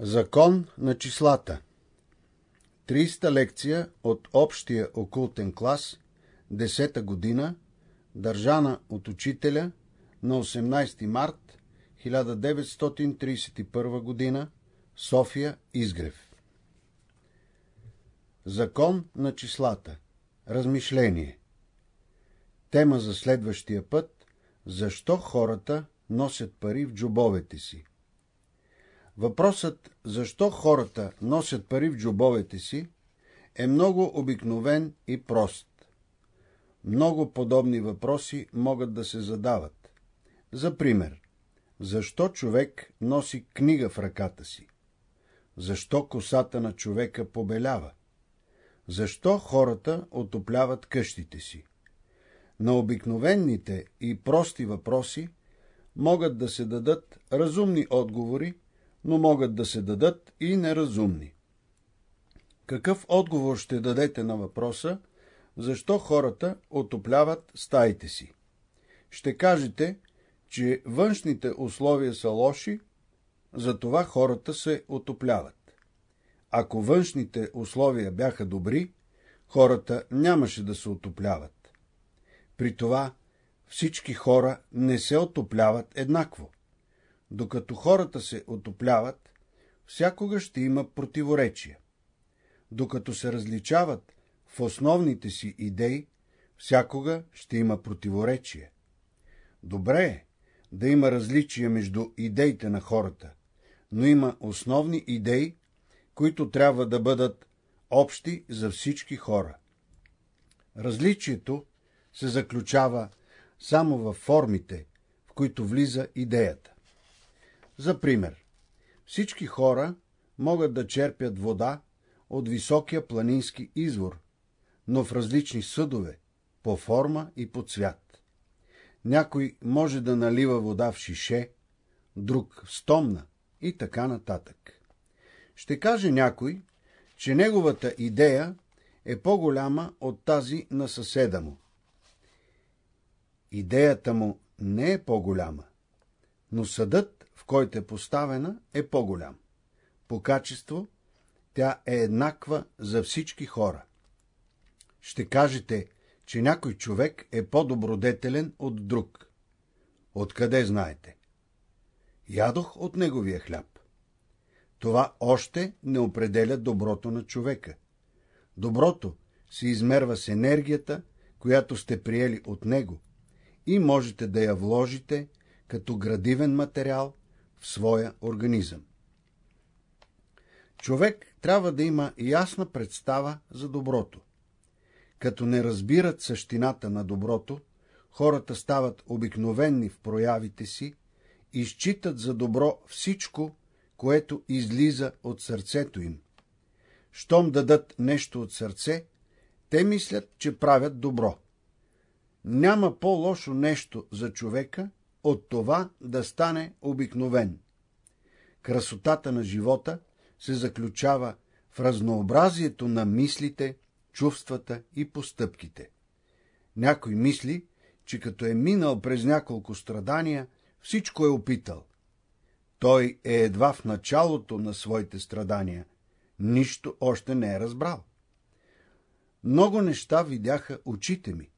Закон на числата 300 лекция от общия окултен клас 10-та година държана от учителя на 18 март 1931 година София Изгрев Закон на числата Размишление Тема за следващия път Защо хората носят пари в джобовете си? Въпросът защо хората носят пари в джобовете си е много обикновен и прост. Много подобни въпроси могат да се задават. За пример, защо човек носи книга в ръката си? Защо косата на човека побелява? Защо хората отопляват къщите си? На обикновенните и прости въпроси могат да се дадат разумни отговори, но могат да се дадат и неразумни. Какъв отговор ще дадете на въпроса, защо хората отопляват стаите си? Ще кажете, че външните условия са лоши, затова хората се отопляват. Ако външните условия бяха добри, хората нямаше да се отопляват. При това всички хора не се отопляват еднакво докато хората се отопляват, всякога ще има противоречия. Докато се различават в основните си идеи, всякога ще има противоречие. Добре е да има различия между идеите на хората, но има основни идеи, които трябва да бъдат общи за всички хора. Различието се заключава само във формите, в които влиза идеята. За пример, всички хора могат да черпят вода от високия планински извор, но в различни съдове, по форма и по цвят. Някой може да налива вода в шише, друг в стомна и така нататък. Ще каже някой, че неговата идея е по-голяма от тази на съседа му. Идеята му не е по-голяма, но съдът който е поставена, е по-голям. По качество тя е еднаква за всички хора. Ще кажете, че някой човек е по-добродетелен от друг. Откъде знаете? Ядох от неговия хляб. Това още не определя доброто на човека. Доброто се измерва с енергията, която сте приели от него и можете да я вложите като градивен материал в своя организъм. Човек трябва да има ясна представа за доброто. Като не разбират същината на доброто, хората стават обикновенни в проявите си и считат за добро всичко, което излиза от сърцето им. Щом дадат нещо от сърце, те мислят, че правят добро. Няма по-лошо нещо за човека, от това да стане обикновен. Красотата на живота се заключава в разнообразието на мислите, чувствата и постъпките. Някой мисли, че като е минал през няколко страдания, всичко е опитал. Той е едва в началото на своите страдания, нищо още не е разбрал. Много неща видяха очите ми.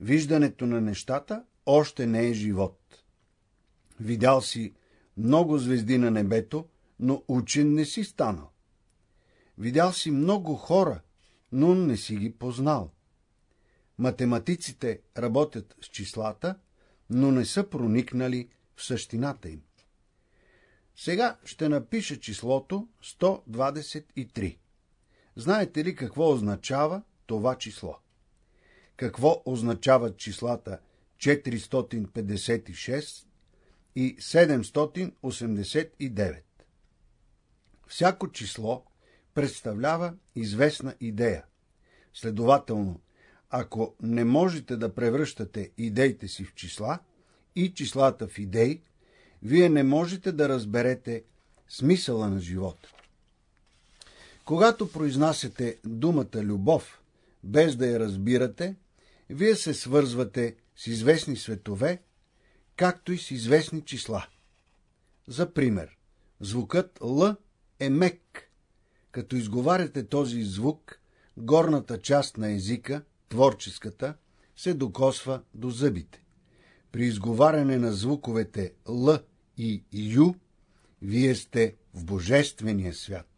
Виждането на нещата още не е живот. Видял си много звезди на небето, но учен не си станал. Видял си много хора, но не си ги познал. Математиците работят с числата, но не са проникнали в същината им. Сега ще напиша числото 123. Знаете ли какво означава това число? Какво означават числата 456 и 789. Всяко число представлява известна идея. Следователно, ако не можете да превръщате идеите си в числа и числата в идеи, вие не можете да разберете смисъла на живота. Когато произнасяте думата любов, без да я разбирате, вие се свързвате с известни светове, както и с известни числа. За пример, звукът Л е мек. Като изговаряте този звук, горната част на езика, творческата, се докосва до зъбите. При изговаряне на звуковете Л и Ю, вие сте в божествения свят.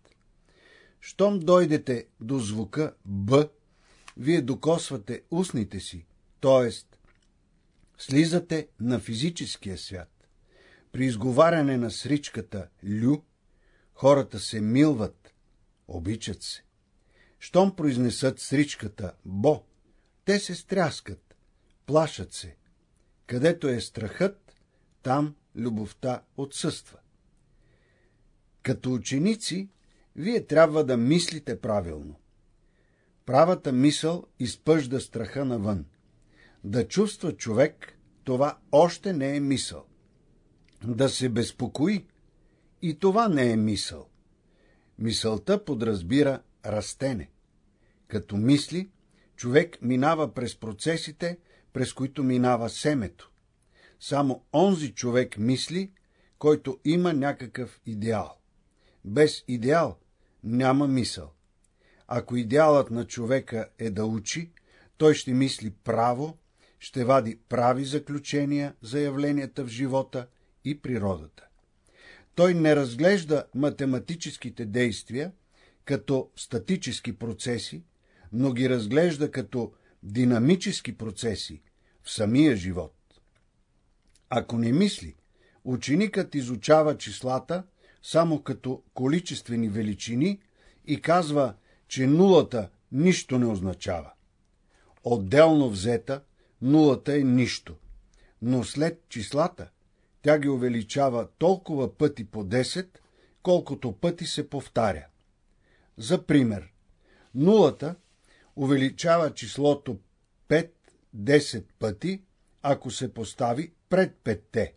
Щом дойдете до звука Б, вие докосвате устните си, т.е слизате на физическия свят. При изговаряне на сричката «лю» хората се милват, обичат се. Щом произнесат сричката «бо», те се стряскат, плашат се. Където е страхът, там любовта отсъства. Като ученици, вие трябва да мислите правилно. Правата мисъл изпъжда страха навън – да чувства човек, това още не е мисъл. Да се безпокои, и това не е мисъл. Мисълта подразбира растене. Като мисли, човек минава през процесите, през които минава семето. Само онзи човек мисли, който има някакъв идеал. Без идеал няма мисъл. Ако идеалът на човека е да учи, той ще мисли право, ще вади прави заключения за явленията в живота и природата. Той не разглежда математическите действия като статически процеси, но ги разглежда като динамически процеси в самия живот. Ако не мисли, ученикът изучава числата само като количествени величини и казва, че нулата нищо не означава. Отделно взета, нулата е нищо. Но след числата, тя ги увеличава толкова пъти по 10, колкото пъти се повтаря. За пример, нулата увеличава числото 5-10 пъти, ако се постави пред 5-те.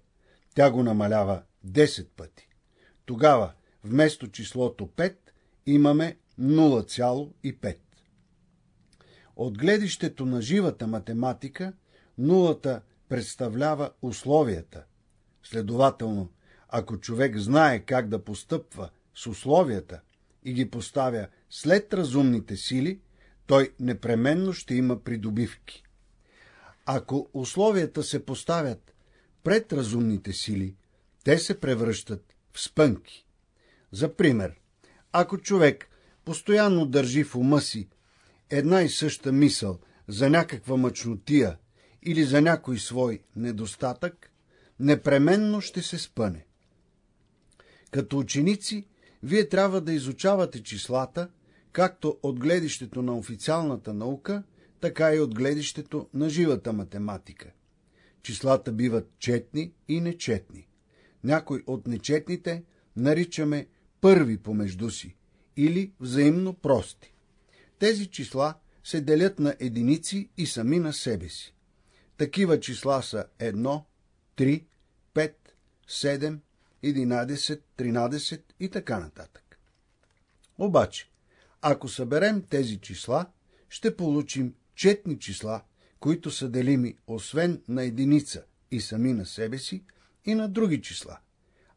Тя го намалява 10 пъти. Тогава вместо числото 5 имаме 0,5. От гледището на живата математика, нулата представлява условията. Следователно, ако човек знае как да постъпва с условията и ги поставя след разумните сили, той непременно ще има придобивки. Ако условията се поставят пред разумните сили, те се превръщат в спънки. За пример, ако човек постоянно държи в ума си една и съща мисъл за някаква мъчнотия или за някой свой недостатък, непременно ще се спъне. Като ученици, вие трябва да изучавате числата, както от гледището на официалната наука, така и от гледището на живата математика. Числата биват четни и нечетни. Някой от нечетните наричаме първи помежду си или взаимно прости. Тези числа се делят на единици и сами на себе си. Такива числа са 1, 3, 5, 7, 11, 13 и така нататък. Обаче, ако съберем тези числа, ще получим четни числа, които са делими освен на единица и сами на себе си, и на други числа.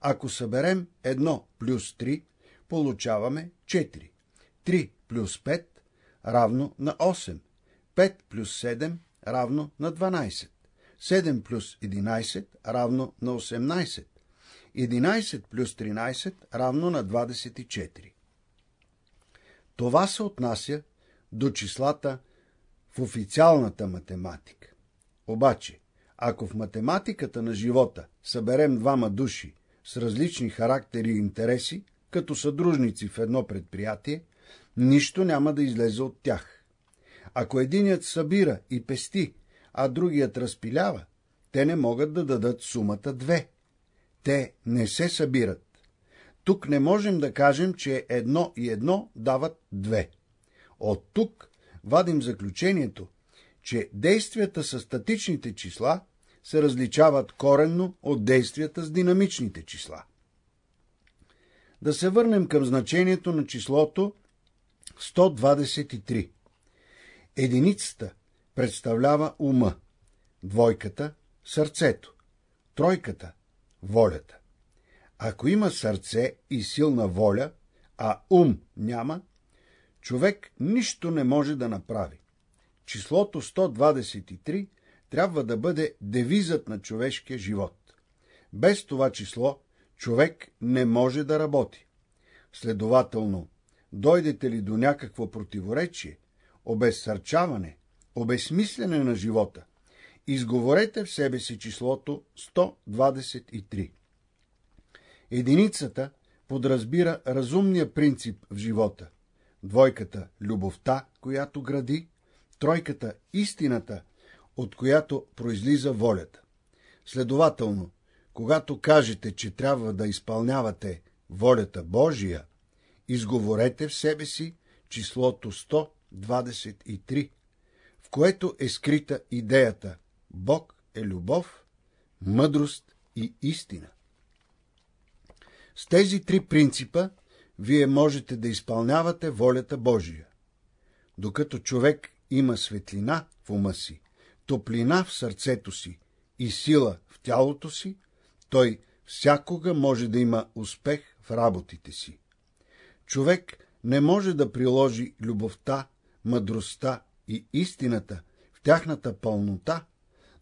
Ако съберем 1 плюс 3, получаваме 4. 3 плюс 5 равно на 8. 5 плюс 7 равно на 12. 7 плюс 11 равно на 18. 11 плюс 13 равно на 24. Това се отнася до числата в официалната математика. Обаче, ако в математиката на живота съберем двама души с различни характери и интереси, като съдружници в едно предприятие, нищо няма да излезе от тях. Ако единият събира и пести, а другият разпилява, те не могат да дадат сумата две. Те не се събират. Тук не можем да кажем, че едно и едно дават две. От тук вадим заключението, че действията с статичните числа се различават коренно от действията с динамичните числа. Да се върнем към значението на числото 123. Единицата представлява ума, двойката – сърцето, тройката – волята. Ако има сърце и силна воля, а ум няма, човек нищо не може да направи. Числото 123 трябва да бъде девизът на човешкия живот. Без това число човек не може да работи. Следователно, дойдете ли до някакво противоречие, обезсърчаване, обезсмислене на живота, изговорете в себе си числото 123. Единицата подразбира разумния принцип в живота, двойката – любовта, която гради, тройката – истината, от която произлиза волята. Следователно, когато кажете, че трябва да изпълнявате волята Божия – изговорете в себе си числото 123, в което е скрита идеята Бог е любов, мъдрост и истина. С тези три принципа вие можете да изпълнявате волята Божия. Докато човек има светлина в ума си, топлина в сърцето си и сила в тялото си, той всякога може да има успех в работите си. Човек не може да приложи любовта, мъдростта и истината в тяхната пълнота,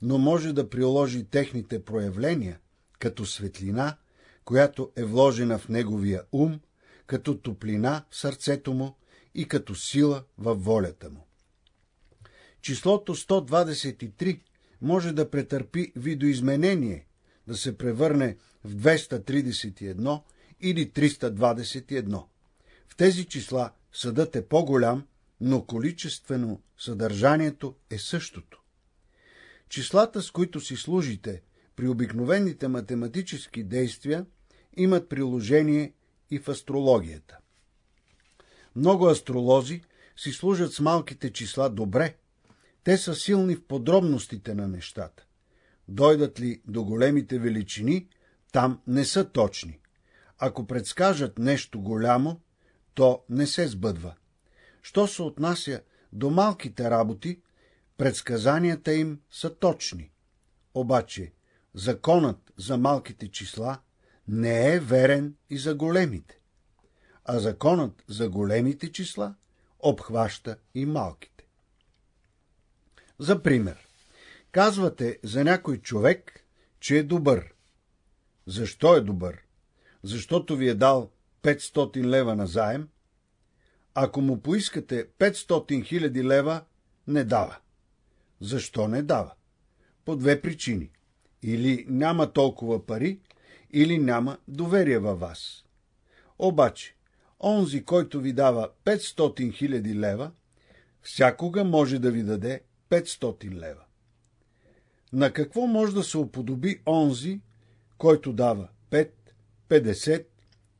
но може да приложи техните проявления като светлина, която е вложена в неговия ум, като топлина в сърцето му и като сила във волята му. Числото 123 може да претърпи видоизменение, да се превърне в 231 или 321. В тези числа съдът е по-голям, но количествено съдържанието е същото. Числата, с които си служите при обикновените математически действия, имат приложение и в астрологията. Много астролози си служат с малките числа добре. Те са силни в подробностите на нещата. Дойдат ли до големите величини, там не са точни. Ако предскажат нещо голямо, то не се сбъдва. Що се отнася до малките работи, предсказанията им са точни. Обаче, законът за малките числа не е верен и за големите, а законът за големите числа обхваща и малките. За пример, казвате за някой човек, че е добър. Защо е добър? Защото ви е дал 500 лева на заем, ако му поискате 500 хиляди лева, не дава. Защо не дава? По две причини. Или няма толкова пари, или няма доверие във вас. Обаче, онзи, който ви дава 500 хиляди лева, всякога може да ви даде 500 лева. На какво може да се уподоби онзи, който дава 5, 50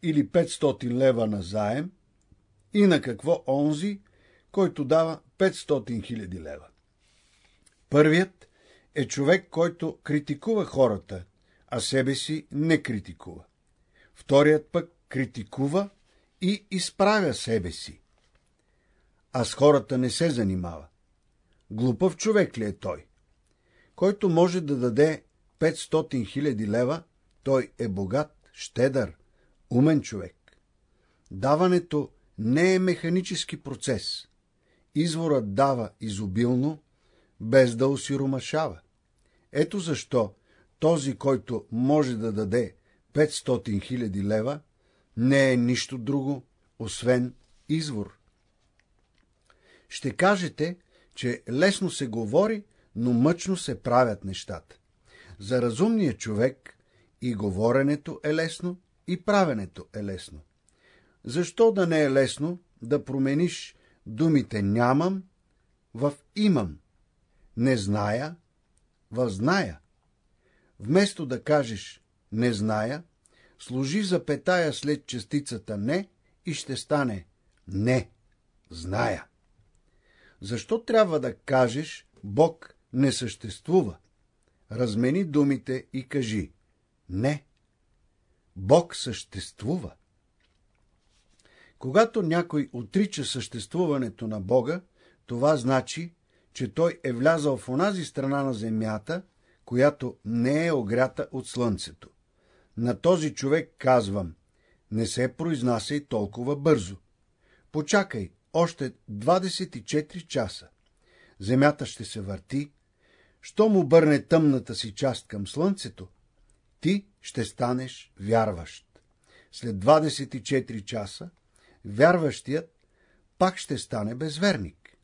или 500 лева на заем и на какво онзи, който дава 500 хиляди лева. Първият е човек, който критикува хората, а себе си не критикува. Вторият пък критикува и изправя себе си. А с хората не се занимава. Глупав човек ли е той? Който може да даде 500 хиляди лева, той е богат, щедър, умен човек. Даването не е механически процес. Изворът дава изобилно, без да осиромашава. Ето защо този, който може да даде 500 000 лева, не е нищо друго, освен извор. Ще кажете, че лесно се говори, но мъчно се правят нещата. За разумния човек и говоренето е лесно, и правенето е лесно. Защо да не е лесно да промениш думите нямам в имам, не зная в зная? Вместо да кажеш не зная, служи запетая след частицата не и ще стане не зная. Защо трябва да кажеш Бог не съществува? Размени думите и кажи не Бог съществува. Когато някой отрича съществуването на Бога, това значи, че той е влязал в онази страна на земята, която не е огрята от слънцето. На този човек казвам, не се произнасяй толкова бързо. Почакай още 24 часа. Земята ще се върти. Щом обърне тъмната си част към слънцето, ти ще станеш вярващ. След 24 часа вярващият пак ще стане безверник.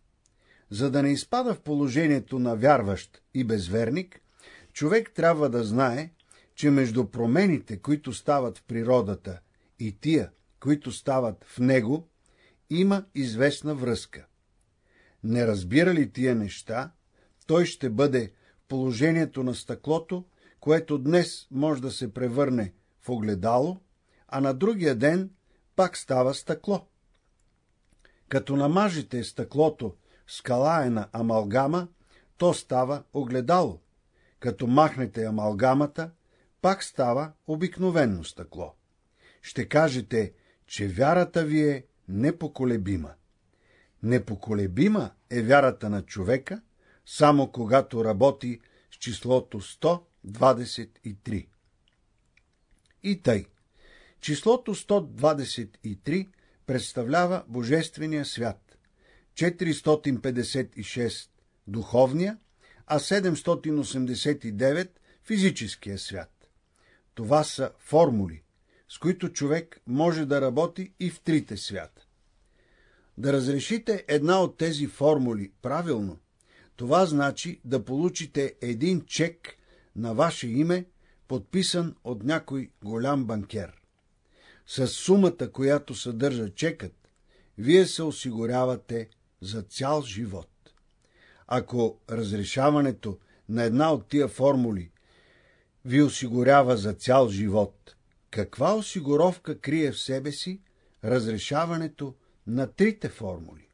За да не изпада в положението на вярващ и безверник, човек трябва да знае, че между промените, които стават в природата и тия, които стават в него, има известна връзка. Не разбира ли тия неща, той ще бъде в положението на стъклото – което днес може да се превърне в огледало, а на другия ден пак става стъкло. Като намажете стъклото с калаена амалгама, то става огледало. Като махнете амалгамата, пак става обикновено стъкло. Ще кажете, че вярата ви е непоколебима. Непоколебима е вярата на човека, само когато работи с числото 100 23. И тъй. Числото 123 представлява Божествения свят, 456 – духовния, а 789 – физическия свят. Това са формули, с които човек може да работи и в трите свята. Да разрешите една от тези формули правилно, това значи да получите един чек – на ваше име, подписан от някой голям банкер. С сумата, която съдържа чекът, вие се осигурявате за цял живот. Ако разрешаването на една от тия формули ви осигурява за цял живот, каква осигуровка крие в себе си разрешаването на трите формули?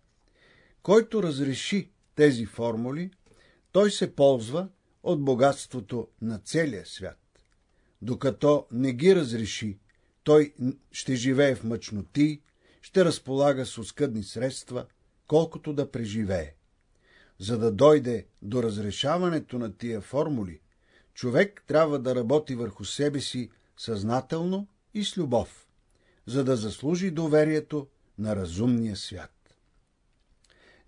Който разреши тези формули, той се ползва от богатството на целия свят. Докато не ги разреши, той ще живее в мъчноти, ще разполага с оскъдни средства, колкото да преживее. За да дойде до разрешаването на тия формули, човек трябва да работи върху себе си съзнателно и с любов, за да заслужи доверието на разумния свят.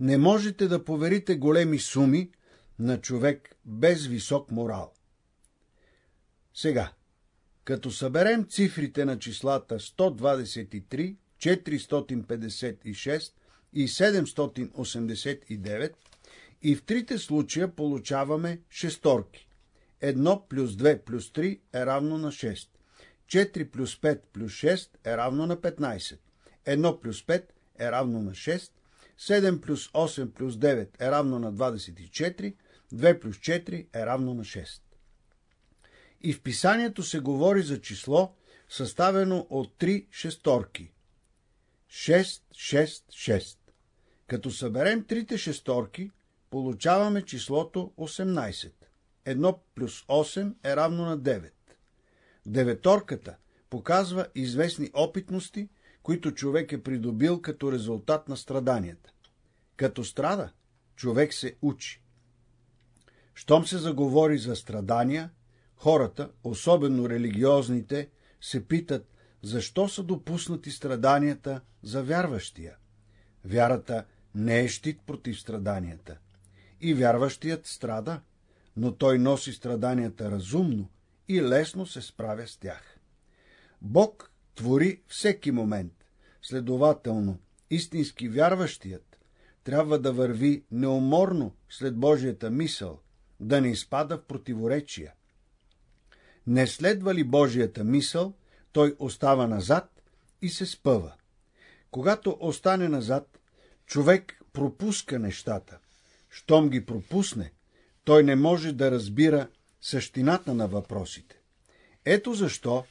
Не можете да поверите големи суми на човек без висок морал. Сега, като съберем цифрите на числата 123, 456 и 789, и в трите случая получаваме шесторки. 1 плюс 2 плюс 3 е равно на 6. 4 плюс 5 плюс 6 е равно на 15. 1 плюс 5 е равно на 6. 7 плюс 8 плюс 9 е равно на 24, 2 плюс 4 е равно на 6. И в писанието се говори за число, съставено от 3 шесторки. 6, 6, 6. Като съберем трите шесторки, получаваме числото 18. 1 плюс 8 е равно на 9. Деветорката показва известни опитности, които човек е придобил като резултат на страданията. Като страда, човек се учи. Щом се заговори за страдания, хората, особено религиозните, се питат защо са допуснати страданията за вярващия. Вярата не е щит против страданията. И вярващият страда, но той носи страданията разумно и лесно се справя с тях. Бог твори всеки момент. Следователно, истински вярващият трябва да върви неуморно след Божията мисъл, да не изпада в противоречия. Не следва ли Божията мисъл, той остава назад и се спъва. Когато остане назад, човек пропуска нещата. Щом ги пропусне, той не може да разбира същината на въпросите. Ето защо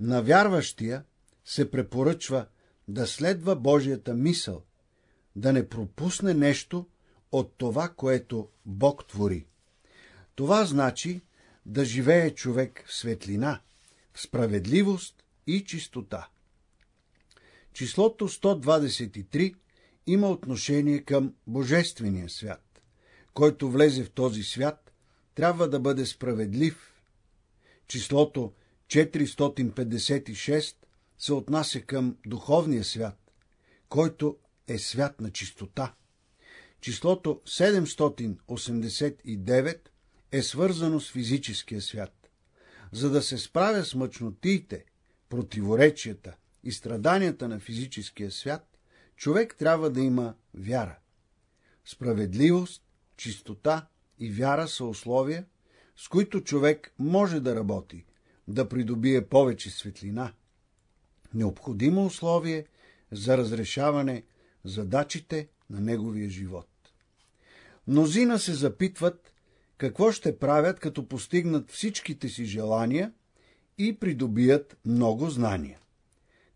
на вярващия се препоръчва да следва Божията мисъл, да не пропусне нещо от това, което Бог твори. Това значи да живее човек в светлина, в справедливост и чистота. Числото 123 има отношение към Божествения свят. Който влезе в този свят, трябва да бъде справедлив. Числото 456 се отнася към духовния свят, който е свят на чистота. Числото 789 е свързано с физическия свят. За да се справя с мъчнотиите, противоречията и страданията на физическия свят, човек трябва да има вяра. Справедливост, чистота и вяра са условия, с които човек може да работи, да придобие повече светлина. Необходимо условие за разрешаване задачите на неговия живот. Мнозина се запитват какво ще правят, като постигнат всичките си желания и придобият много знания.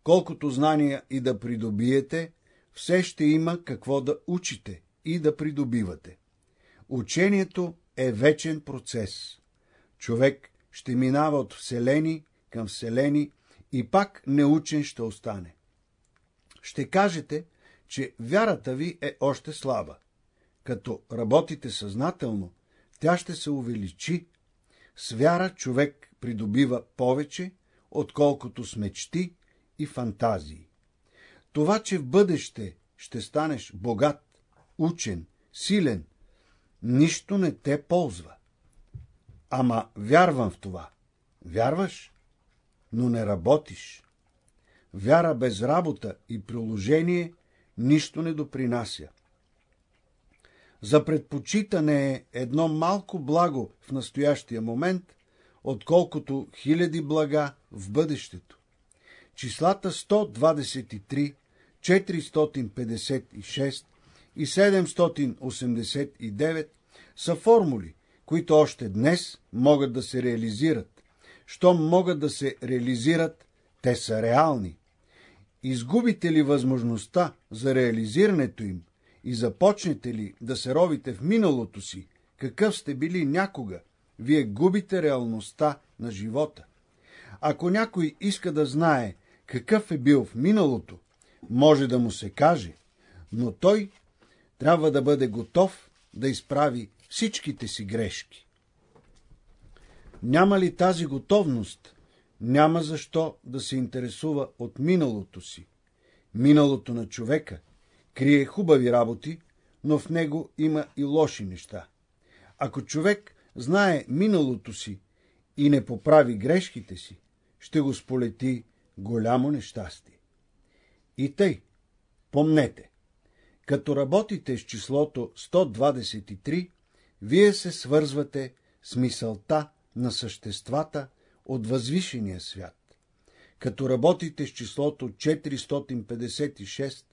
Колкото знания и да придобиете, все ще има какво да учите и да придобивате. Учението е вечен процес. Човек ще минава от вселени към вселени и пак неучен ще остане. Ще кажете, че вярата ви е още слаба. Като работите съзнателно, тя ще се увеличи. С вяра човек придобива повече, отколкото с мечти и фантазии. Това, че в бъдеще ще станеш богат, учен, силен, нищо не те ползва. Ама вярвам в това. Вярваш, но не работиш. Вяра без работа и приложение нищо не допринася. За предпочитане е едно малко благо в настоящия момент, отколкото хиляди блага в бъдещето. Числата 123, 456 и 789 са формули, които още днес могат да се реализират. Щом могат да се реализират, те са реални. Изгубите ли възможността за реализирането им, и започнете ли да се ровите в миналото си, какъв сте били някога, вие губите реалността на живота. Ако някой иска да знае какъв е бил в миналото, може да му се каже, но той трябва да бъде готов да изправи всичките си грешки. Няма ли тази готовност, няма защо да се интересува от миналото си. Миналото на човека – крие хубави работи, но в него има и лоши неща. Ако човек знае миналото си и не поправи грешките си, ще го сполети голямо нещастие. И тъй, помнете, като работите с числото 123, вие се свързвате с мисълта на съществата от възвишения свят. Като работите с числото 456,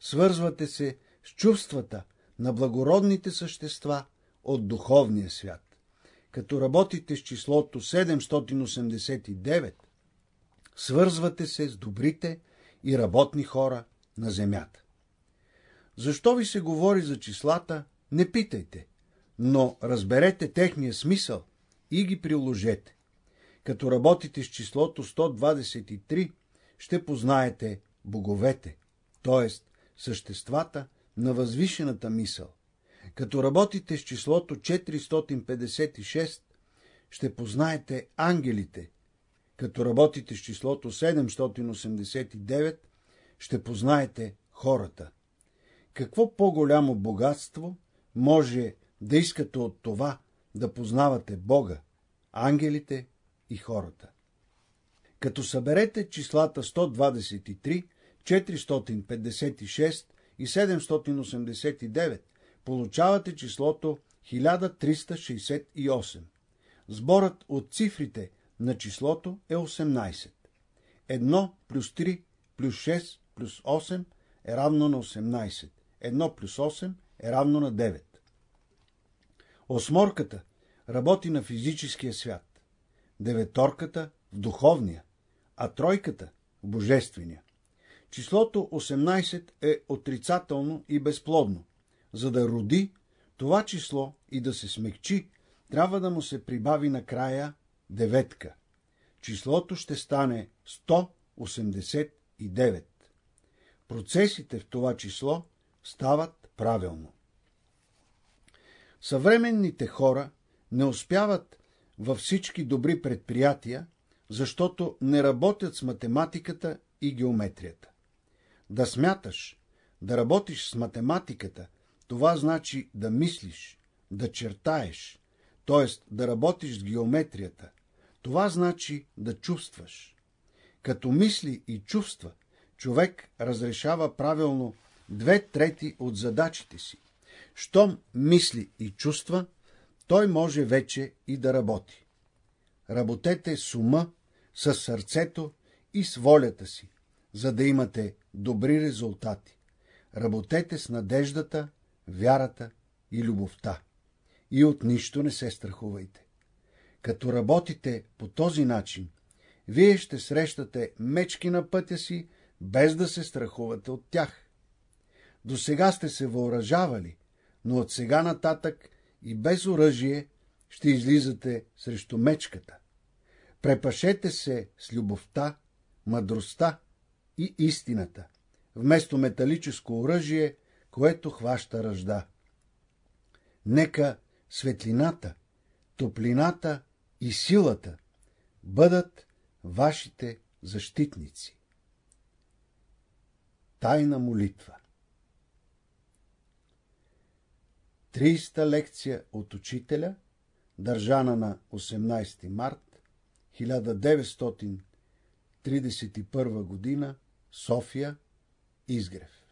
свързвате се с чувствата на благородните същества от духовния свят. Като работите с числото 789, свързвате се с добрите и работни хора на земята. Защо ви се говори за числата, не питайте, но разберете техния смисъл и ги приложете. Като работите с числото 123, ще познаете боговете, т.е съществата на възвишената мисъл. Като работите с числото 456, ще познаете ангелите. Като работите с числото 789, ще познаете хората. Какво по-голямо богатство може да искате от това да познавате Бога, ангелите и хората? Като съберете числата 123, 456 и 789 получавате числото 1368. Сборът от цифрите на числото е 18. 1 плюс 3 плюс 6 плюс 8 е равно на 18. 1 плюс 8 е равно на 9. Осморката работи на физическия свят, деветорката в духовния, а тройката в божествения. Числото 18 е отрицателно и безплодно. За да роди това число и да се смекчи, трябва да му се прибави накрая деветка. Числото ще стане 189. Процесите в това число стават правилно. Съвременните хора не успяват във всички добри предприятия, защото не работят с математиката и геометрията. Да смяташ, да работиш с математиката, това значи да мислиш, да чертаеш, т.е. да работиш с геометрията. Това значи да чувстваш. Като мисли и чувства, човек разрешава правилно две трети от задачите си. Щом мисли и чувства, той може вече и да работи. Работете с ума, с сърцето и с волята си, за да имате добри резултати. Работете с надеждата, вярата и любовта. И от нищо не се страхувайте. Като работите по този начин, вие ще срещате мечки на пътя си, без да се страхувате от тях. До сега сте се въоръжавали, но от сега нататък и без оръжие ще излизате срещу мечката. Препашете се с любовта, мъдростта и истината, вместо металическо оръжие, което хваща ръжда. Нека светлината, топлината и силата бъдат вашите защитници. Тайна молитва 30-та лекция от учителя, държана на 18 март 1931 година, Sofia Isgref.